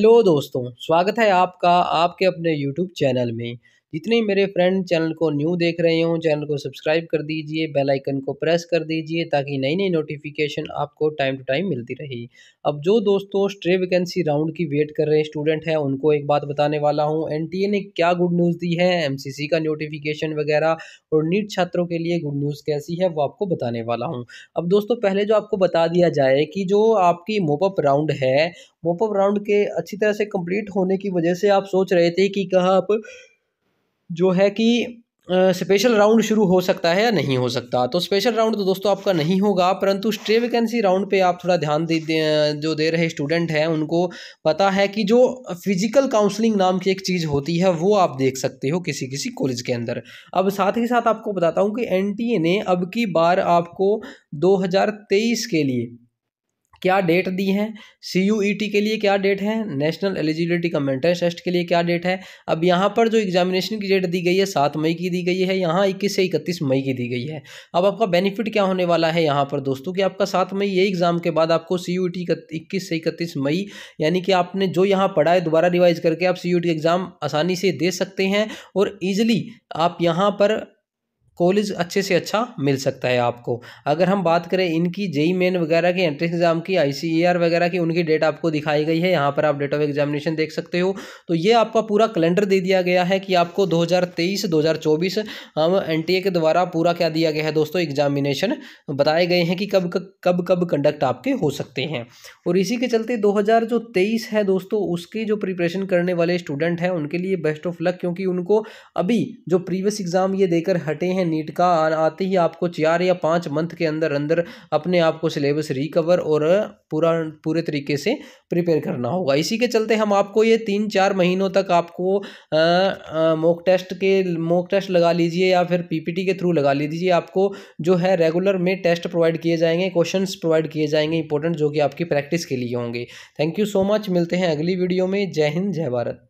hello दोस्तों स्वागत है आपका आपके अपने यूट्यूब चैनल में जितने मेरे फ्रेंड चैनल को न्यू देख रहे हों चैनल को सब्सक्राइब कर दीजिए बेल आइकन को प्रेस कर दीजिए ताकि नई नई नोटिफिकेशन आपको टाइम टू टाइम मिलती रहे अब जो दोस्तों स्ट्रे वैकेंसी राउंड की वेट कर रहे स्टूडेंट हैं उनको एक बात बताने वाला हूँ एन ने क्या गुड न्यूज़ दी है एम का नोटिफिकेशन वगैरह और नीट छात्रों के लिए गुड न्यूज़ कैसी है वो आपको बताने वाला हूँ अब दोस्तों पहले जो आपको बता दिया जाए कि जो आपकी मोपअप राउंड है मोपअप राउंड के अच्छी तरह से कम्प्लीट होने की वजह से आप सोच रहे थे कि कहाँ आप जो है कि स्पेशल राउंड शुरू हो सकता है या नहीं हो सकता तो स्पेशल राउंड तो दोस्तों आपका नहीं होगा परंतु स्ट्रे वैकेंसी राउंड पे आप थोड़ा ध्यान दे, दे जो दे रहे स्टूडेंट हैं उनको पता है कि जो फिजिकल काउंसलिंग नाम की एक चीज़ होती है वो आप देख सकते हो किसी किसी कॉलेज के अंदर अब साथ ही साथ आपको बताता हूँ कि एन ने अब की बार आपको दो के लिए क्या डेट दी है सी यू ई टी के लिए क्या डेट है नेशनल एलिजिबिलिटी का मेंटेन टेस्ट के लिए क्या डेट है अब यहाँ पर जो एग्जामिनेशन की डेट दी गई है सात मई की दी गई है यहाँ इक्कीस से इकतीस मई की दी गई है अब आपका बेनिफिट क्या होने वाला है यहाँ पर दोस्तों कि आपका सात मई ये एग्ज़ाम के बाद आपको सी यू टी इक्कीस से इकतीस मई यानी कि आपने जो यहाँ पढ़ा है दोबारा रिवाइज करके आप सी यू टी एग्ज़ाम आसानी से दे सकते हैं और ईजिली आप यहाँ पर कॉलेज अच्छे से अच्छा मिल सकता है आपको अगर हम बात करें इनकी जेई मेन वगैरह की एंट्रेंस एग्जाम की आई वगैरह की उनकी डेट आपको दिखाई गई है यहाँ पर आप डेट ऑफ एग्जामिनेशन देख सकते हो तो ये आपका पूरा कैलेंडर दे दिया गया है कि आपको 2023 2024 हम एनटीए के द्वारा पूरा क्या दिया गया है दोस्तों एग्जामिनेशन बताए गए हैं कि कब कब कब कंडक्ट आपके हो सकते हैं और इसी के चलते दो जो तेईस है दोस्तों उसकी जो प्रिपरेशन करने वाले स्टूडेंट हैं उनके लिए बेस्ट ऑफ लक क्योंकि उनको अभी जो प्रीवियस एग्ज़ाम ये देकर हटे हैं नीट का और आते ही आपको चार या पाँच मंथ के अंदर अंदर अपने आप को सिलेबस रिकवर और पूरा पूरे तरीके से प्रिपेयर करना होगा इसी के चलते हम आपको ये तीन चार महीनों तक आपको मॉक टेस्ट के मॉक टेस्ट लगा लीजिए या फिर पीपीटी के थ्रू लगा लीजिए आपको जो है रेगुलर में टेस्ट प्रोवाइड किए जाएंगे क्वेश्चन प्रोवाइड किए जाएंगे इंपॉर्टेंट जो कि आपकी प्रैक्टिस के लिए होंगे थैंक यू सो मच मिलते हैं अगली वीडियो में जय हिंद जय भारत